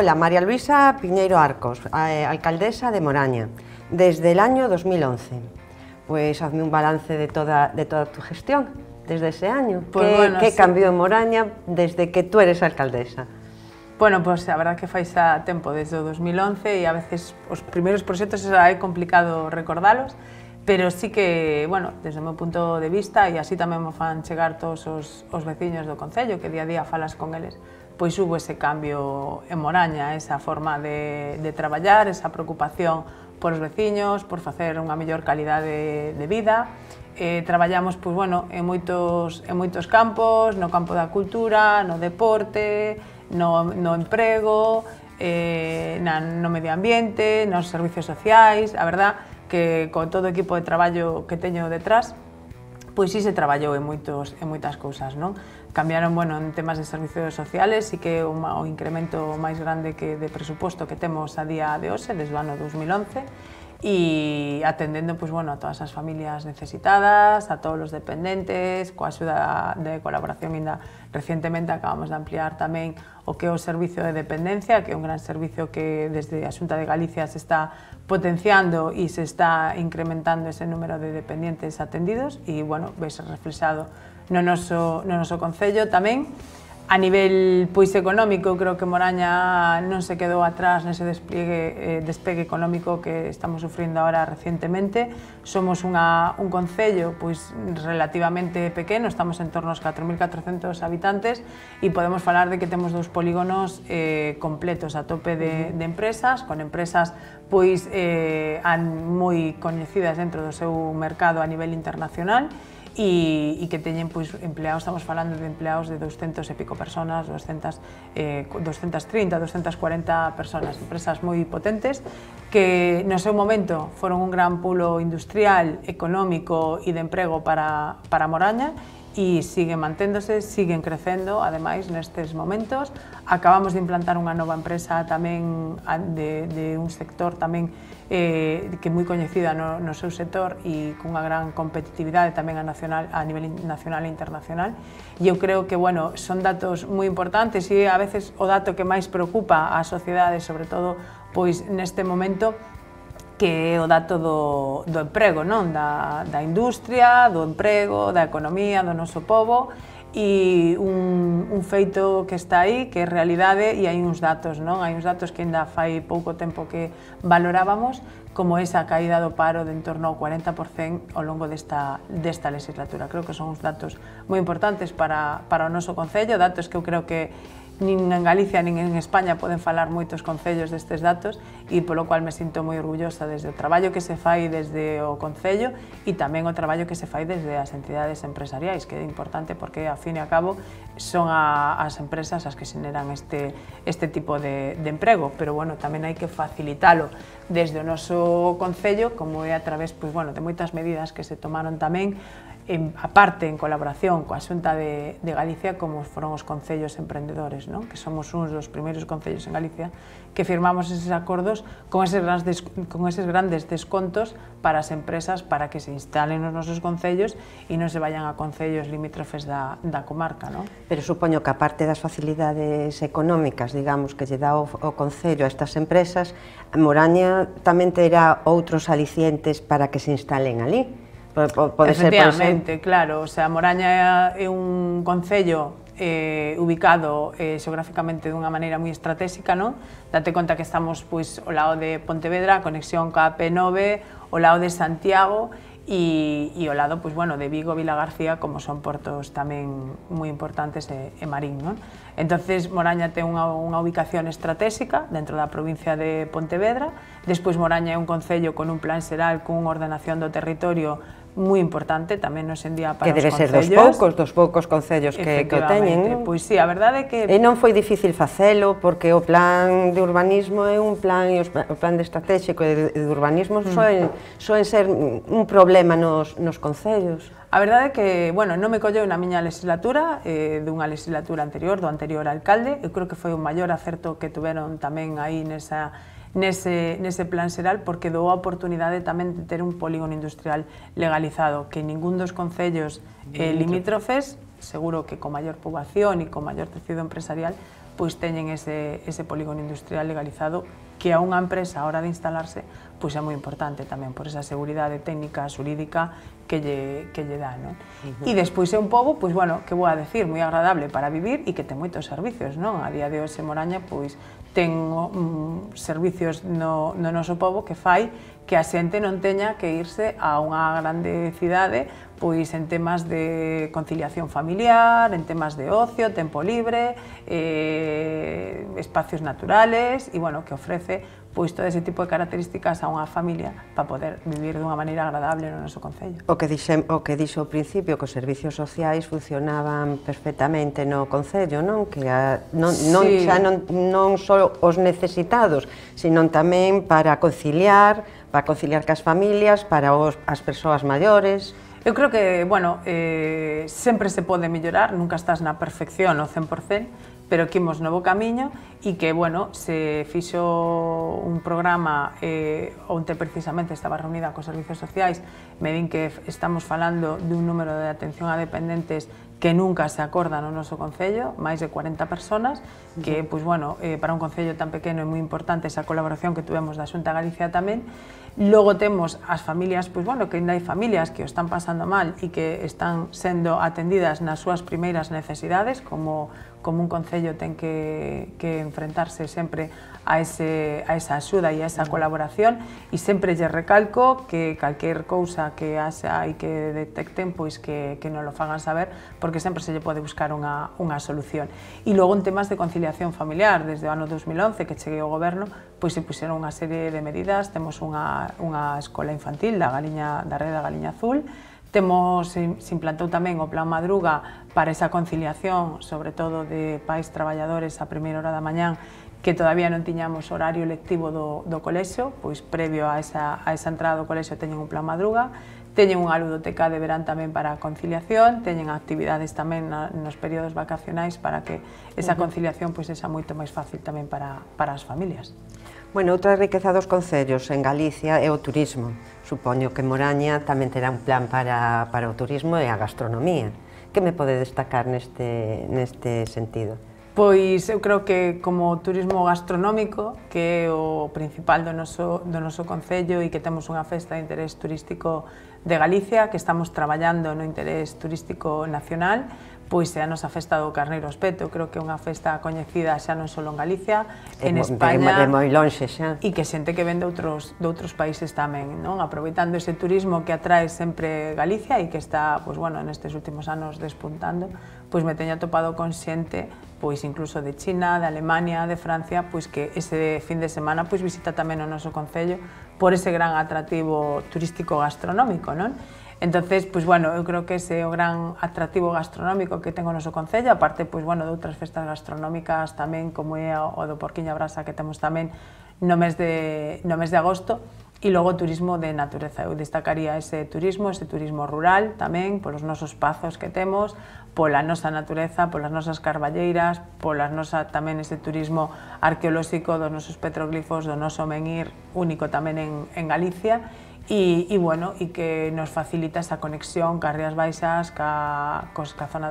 Hola, María Luisa Piñeiro Arcos, eh, alcaldesa de Moraña, desde el año 2011. Pues hazme un balance de toda, de toda tu gestión desde ese año. Pues ¿Qué, cambió en Moraña desde que tú eres alcaldesa? Bueno, pues la verdad que fais a tiempo desde 2011 y a veces los primeros proyectos es eh, complicado recordarlos, pero sí que, bueno, desde mi punto de vista, y así también me a llegar todos los vecinos del Concello, que día a día falas con ellos, pois hubo ese cambio en Moraña, esa forma de, de traballar, esa preocupación por os veciños, por facer unha mellor calidade de, de vida. Eh, traballamos pois, bueno, en, moitos, en moitos campos, no campo da cultura, no deporte, no, no emprego, eh, na, no medio ambiente, nos servicios sociais, a verdad que con todo o equipo de traballo que teño detrás, pois si se traballou en, moitos, en moitas cousas, non? Cambiaron, bueno, en temas de servicios sociales, e que o, o incremento máis grande que de presuposto que temos a día de hoxe, desde o ano 2011, y atendiendo pues, bueno, a todas las familias necesitadas, a todos los dependientes, con ayuda de colaboración Recientemente recientemente acabamos de ampliar también o que servicio de dependencia, que es un gran servicio que desde Asunta de Galicia se está potenciando y se está incrementando ese número de dependientes atendidos y bueno, veis reflejado no nos no noso Concello también a nivel pois económico, creo que Moraña non se quedou atrás nese despliegue, eh, despegue económico que estamos sufrindo ahora recentemente. Somos unha, un concello pois relativamente pequeno, estamos en torno aos 4.400 habitantes e podemos falar de que temos dous polígonos eh, completos a tope de, de empresas, con empresas pois eh, moi coñecidas dentro do seu mercado a nivel internacional y que teñen empleados, estamos hablando de empleados de 200 e pico personas, 230, 240 eh, personas, empresas muy potentes, que no seu momento fueron un gran pulo industrial, económico y e de empleo para, para Moraña e siguen manténdose, siguen crecendo, ademais, nestes momentos. Acabamos de implantar unha nova empresa tamén de, de un sector tamén eh, que é moi coñecida no, no seu sector e cunha gran competitividade tamén a, nacional, a nivel nacional e internacional. E eu creo que, bueno, son datos moi importantes e a veces o dato que máis preocupa a sociedade, sobre todo, pois neste momento, que é o dato do, do emprego, non? Da, da industria, do emprego, da economía, do noso povo, e un, un feito que está aí, que é realidade, e hai uns datos, non? Hai uns datos que ainda fai pouco tempo que valorábamos, como esa caída do paro de en torno ao 40% ao longo desta, desta legislatura. Creo que son uns datos moi importantes para, para o noso Concello, datos que eu creo que nin en Galicia nin en España poden falar moitos concellos destes datos e polo cual me sinto moi orgullosa desde o traballo que se fai desde o concello e tamén o traballo que se fai desde as entidades empresariais, que é importante porque a fin e a cabo son a, as empresas as que xeneran este, este tipo de, de emprego, pero bueno, tamén hai que facilitalo desde o noso concello, como é a través pois, bueno, de moitas medidas que se tomaron tamén aparte, en colaboración con asunta de, de Galicia, como fueron los concellos emprendedores, que somos de los primeros concellos en Galicia que firmamos esos acuerdos con esos grandes, con grandes descontos para las empresas para que se instalen en nuestros concellos y e no se vayan a concellos limítrofes de la comarca. Pero supongo que aparte de las facilidades económicas, digamos, que le da o, o a estas empresas, Moraña también tendrá otros alicientes para que se instalen allí. Pode ser, claro. O sea, Moraña es un concello eh, ubicado geográficamente eh, de una manera muy estratégica, no Date cuenta que estamos pues ao lado de Pontevedra, conexión kp 9 o lado de Santiago y e, e al lado pues bueno, de Vigo, Vila García, como son puertos también muy importantes en e Marín. Entonces Moraña tiene una ubicación estratégica dentro de la provincia de Pontevedra, después Moraña es un concello con un plan xeral, con una ordenación de territorio muy importante tamén nos envía para que debe ser dos pocos, dos pocos concellos que, que o teñen. Pues sí, a verdad é que... Eh, no fue difícil facelo porque o plan de urbanismo es un plan e o plan de estratégico e e de, urbanismo mm. suele ser un problema en los concellos. A verdad é que, bueno, no me colleu na miña legislatura, eh, de una legislatura anterior, do anterior alcalde, yo creo que fue un mayor acerto que tuvieron también ahí en esa en ese plan xeral porque dio oportunidad oportunidade también de tener un polígono industrial legalizado que ningún dos concellos eh, limítrofes, seguro que con mayor población y e con mayor tecido empresarial, pois teñen ese, ese polígono industrial legalizado que a unha empresa a hora de instalarse pois é moi importante tamén por esa seguridade técnica, xurídica que lle, que lle dá. Non? Uh -huh. E despois é un pobo, pois bueno, que vou a decir, moi agradable para vivir e que ten moitos servicios, non? A día de hoxe Moraña pois ten mm, servicios no, no noso pobo que fai que a xente non teña que irse a unha grande cidade pois en temas de conciliación familiar, en temas de ocio, tempo libre, eh, Eh, espacios naturales y bueno, que ofrece puesto todo ese tipo de características a una familia para poder vivir de una manera agradable en nuestro Concello. O que, dice o que dixo ao principio que os servicios sociales funcionaban perfectamente no Concello, non? Que a, non, os necesitados, sino también para conciliar, para conciliar las familias, para las personas mayores Eu creo que, bueno, eh, sempre se pode mellorar, nunca estás na perfección o 100%, pero que imos novo camiño e que, bueno, se fixo un programa eh, onde precisamente estaba reunida cos servicios sociais, me din que estamos falando dun número de atención a dependentes que nunca se acorda no noso Concello, máis de 40 personas, que, pois, bueno, eh, para un Concello tan pequeno é moi importante esa colaboración que tuvemos da Xunta Galicia tamén. Logo temos as familias, pois, bueno, que ainda hai familias que o están pasando mal e que están sendo atendidas nas súas primeiras necesidades, como como un Concello ten que, que enfrentarse sempre a, ese, a esa axuda e a esa colaboración e sempre lle recalco que calquer cousa que haxa e que detecten pois que, que non lo fagan saber porque sempre se lle pode buscar unha, unha solución. E logo en temas de conciliación familiar, desde o ano 2011 que cheguei ao goberno, pois se puxeron unha serie de medidas, temos unha, unha escola infantil da Galiña, da Rede da Galiña Azul, Temos se implantou tamén o Plan Madruga para esa conciliación, sobre todo de pais traballadores a primeira hora da mañán, que todavía non tiñamos horario lectivo do, do colexo, pois previo a esa, a esa entrada do colexo teñen un Plan Madruga, teñen unha ludoteca de verán tamén para a conciliación, teñen actividades tamén na, nos períodos vacacionais para que esa conciliación pois, esa moito máis fácil tamén para, para as familias. Bueno, outra riqueza dos concellos en Galicia é o turismo. Supoño que Moraña tamén terá un plan para, para o turismo e a gastronomía. Que me pode destacar neste, neste sentido? Pois eu creo que como turismo gastronómico, que é o principal do noso, do noso concello e que temos unha festa de interés turístico de Galicia, que estamos traballando no interés turístico nacional, pues ya nos ha festa do Carneiro creo que una unha festa coñecida xa non solo en Galicia, en España... y e que siente que vende de otros países también, non? Aproveitando ese turismo que atrae siempre Galicia y e que está, pois bueno, estos últimos años despuntando, pues me tenía topado con pues incluso de China, de Alemania, de Francia, pues que ese fin de semana pues visita también o noso concello por ese gran atractivo turístico gastronómico, non? Entonces, pois pues, bueno, eu creo que ese eh, é o gran atractivo gastronómico que ten o noso concello, aparte pois pues, bueno, de outras festas gastronómicas tamén como é o do Porquiño Brasa que temos tamén no mes de no mes de agosto e logo turismo de natureza. Eu destacaría ese turismo, ese turismo rural tamén, polos nosos pazos que temos, pola nosa natureza, polas nosas carballeiras, polas nosa tamén ese turismo arqueolóxico dos nosos petroglifos, do noso menhir único tamén en, en Galicia, y, bueno, y que nos facilita esa conexión con Baixas, con zona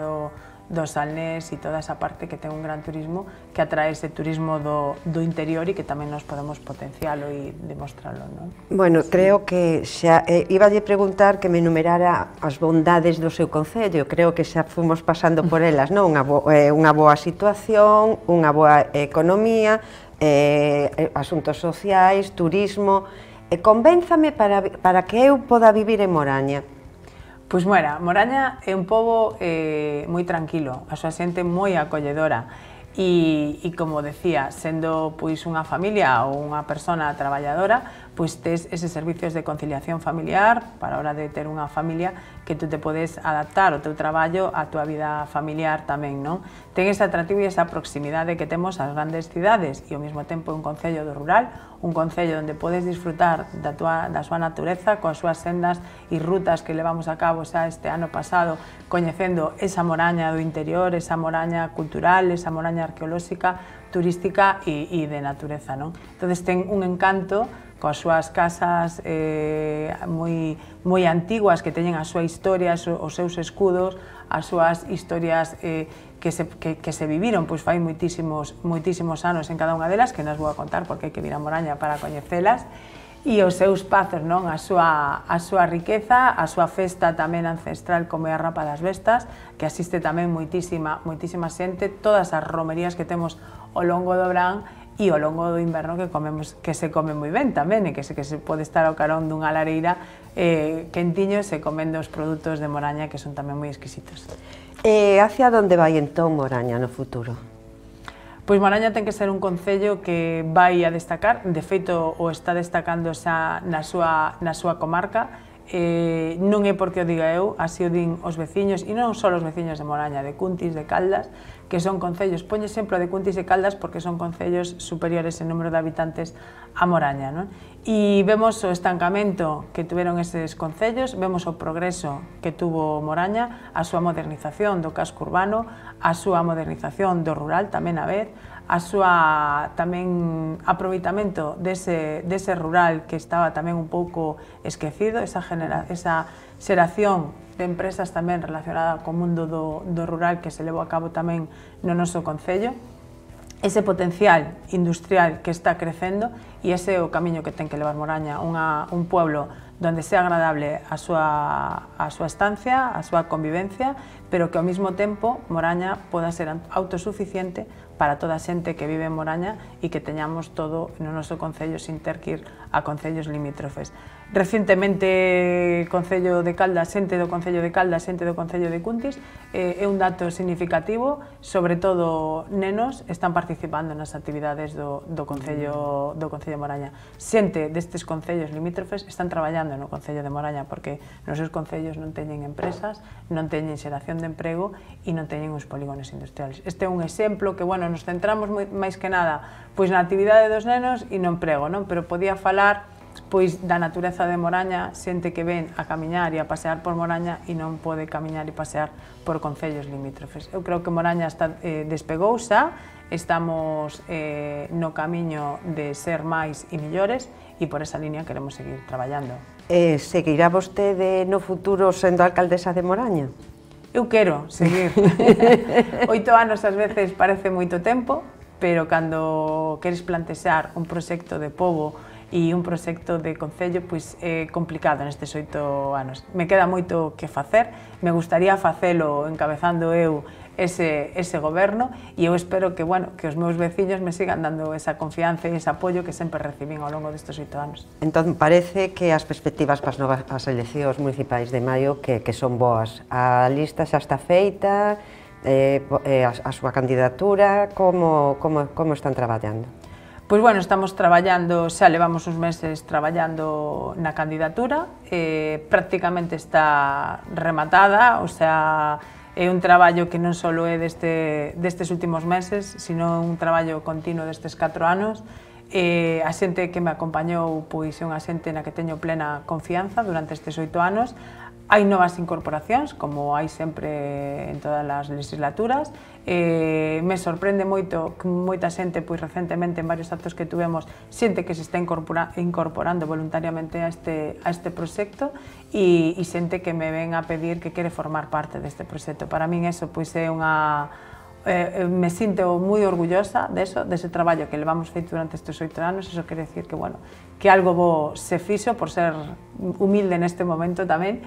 dos Salnés y toda esa parte que tiene un gran turismo que atrae ese turismo do, interior y que también nos podemos potenciarlo y demostrarlo. Bueno, creo que xa, eh, iba a preguntar que me enumerara las bondades de su concello, creo que ya fuimos pasando por ellas, ¿no? Una buena eh, situación, una boa economía, eh, asuntos sociales, turismo, e convénzame para, que eu pueda vivir en Moraña. Pues bueno, Moraña es un pueblo eh, muy tranquilo, a súa xente muy acolledora. ...y como decía, siendo pois una familia ...o una persona trabajadora... pois tes eses servicios de conciliación familiar para a hora de ter unha familia que tú te podes adaptar o teu traballo á tua vida familiar tamén, non? Ten ese atractivo e esa proximidade que temos ás grandes cidades e ao mesmo tempo un concello do rural, un concello onde podes disfrutar da, tua, da súa natureza coas súas sendas e rutas que levamos a cabo xa este ano pasado coñecendo esa moraña do interior, esa moraña cultural, esa moraña arqueolóxica, turística e, e de natureza, non? Entonces ten un encanto coas súas casas eh, moi, moi antiguas que teñen a súa historia, os seus escudos, as súas historias eh, que, se, que, que se viviron pois fai moitísimos, moitísimos anos en cada unha delas, que nas vou a contar porque hai que vir a Moraña para coñecelas, e os seus pazos, non? A súa, a súa riqueza, a súa festa tamén ancestral como é a Rapa das Vestas, que asiste tamén moitísima, moitísima xente, todas as romerías que temos ao longo do Brán, e o longo do inverno que comemos que se come muy bien también e que se, que se pode estar ao carón dunha lareira eh, quentiño se comen dos productos de Moraña que son también muy exquisitos. eh, hacia onde vai entón Moraña no futuro? Pues Moraña tiene que ser un concello que vai a destacar, de feito o está destacando xa na súa comarca, eh, non é porque o diga eu, así o din os veciños, e non só os veciños de Moraña, de Cuntis, de Caldas, que son concellos. Poño exemplo de Cuntis e Caldas porque son concellos superiores en número de habitantes a Moraña. Non? E vemos o estancamento que tiveron eses concellos, vemos o progreso que tuvo Moraña, a súa modernización do casco urbano, a súa modernización do rural tamén a vez, a súa tamén aproveitamento dese, dese rural que estaba tamén un pouco esquecido, esa, genera, esa xeración de empresas tamén relacionada co mundo do, do rural que se levou a cabo tamén no noso Concello. ese potencial industrial que está creciendo y ese camino que tiene que llevar Moraña, un pueblo donde sea agradable a su a estancia, a su convivencia, pero que al mismo tiempo Moraña pueda ser autosuficiente para toda gente que vive en Moraña y e que tengamos todo no noso concello sin ter que ir a concellos limítrofes. Recentemente Concello de Caldas, xente do Concello de Caldas, xente do Concello de Cuntis, eh, é un dato significativo, sobre todo nenos están participando nas actividades do, do Concello do Concello de Moraña. Xente destes concellos limítrofes están traballando no Concello de Moraña porque nos seus concellos non teñen empresas, non teñen xeración de emprego e non teñen os polígonos industriales. Este é un exemplo que, bueno, nos centramos moi, máis que nada pois na actividade dos nenos e no emprego, non? pero podía falar pois da natureza de Moraña, xente que ven a camiñar e a pasear por Moraña e non pode camiñar e pasear por concellos limítrofes. Eu creo que Moraña está, eh, despegou xa, estamos eh, no camiño de ser máis e millores e por esa línea queremos seguir traballando. Eh, seguirá vostede no futuro sendo alcaldesa de Moraña? Eu quero seguir. Oito anos ás veces parece moito tempo, pero cando queres plantexar un proxecto de pobo e un proxecto de Concello pois, é complicado nestes oito anos. Me queda moito que facer, me gustaría facelo encabezando eu ese, ese goberno e eu espero que, bueno, que os meus veciños me sigan dando esa confianza e ese apoio que sempre recibín ao longo destes oito anos. Entón, parece que as perspectivas para as novas as eleccións municipais de maio que, que son boas. A lista xa está feita, eh, eh a, a súa candidatura, como, como, como están traballando? Pois bueno, estamos traballando, xa levamos uns meses traballando na candidatura, eh, prácticamente está rematada, o sea, é un traballo que non só é deste, destes últimos meses, sino un traballo continuo destes 4 anos, eh, a xente que me acompañou pois é unha xente na que teño plena confianza durante estes oito anos, Hay nuevas incorporaciones, como hay siempre en todas las legislaturas. Eh, me sorprende mucho que mucha gente, recientemente pues recientemente en varios actos que tuvimos, siente que se está incorporando voluntariamente a este, a este siente y que me ven a pedir que quiere formar parte de este proyecto. Para mí eso pues, es una... Eh, eh, me siento muy orgullosa de de ese trabajo que a hacer durante estos ocho años. eso quiere decir que, bueno, que algo se fiso por ser humilde en este momento también,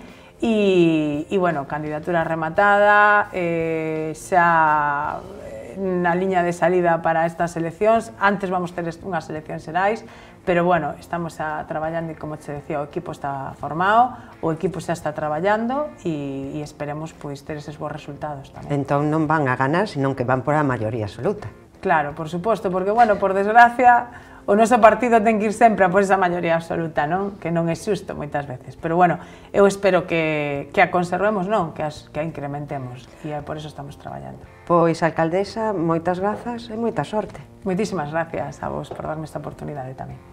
y, bueno, candidatura rematada, sea eh, una eh, línea de salida para estas elecciones. antes vamos a ter una selección xerais, pero bueno, estamos trabajando y e, como te decía, o equipo está formado, o equipo xa está trabajando y e, e esperemos pois ter esos bons resultados tamén. Entón non van a ganar, sino que van por la mayoría absoluta. Claro, por supuesto, porque bueno, por desgracia, o noso partido ten que ir sempre a por esa maioría absoluta, non? Que non é xusto moitas veces. Pero bueno, eu espero que, que a conservemos, non? Que, as, que a incrementemos. E por eso estamos traballando. Pois, alcaldesa, moitas grazas e moita sorte. Moitísimas gracias a vos por darme esta oportunidade tamén.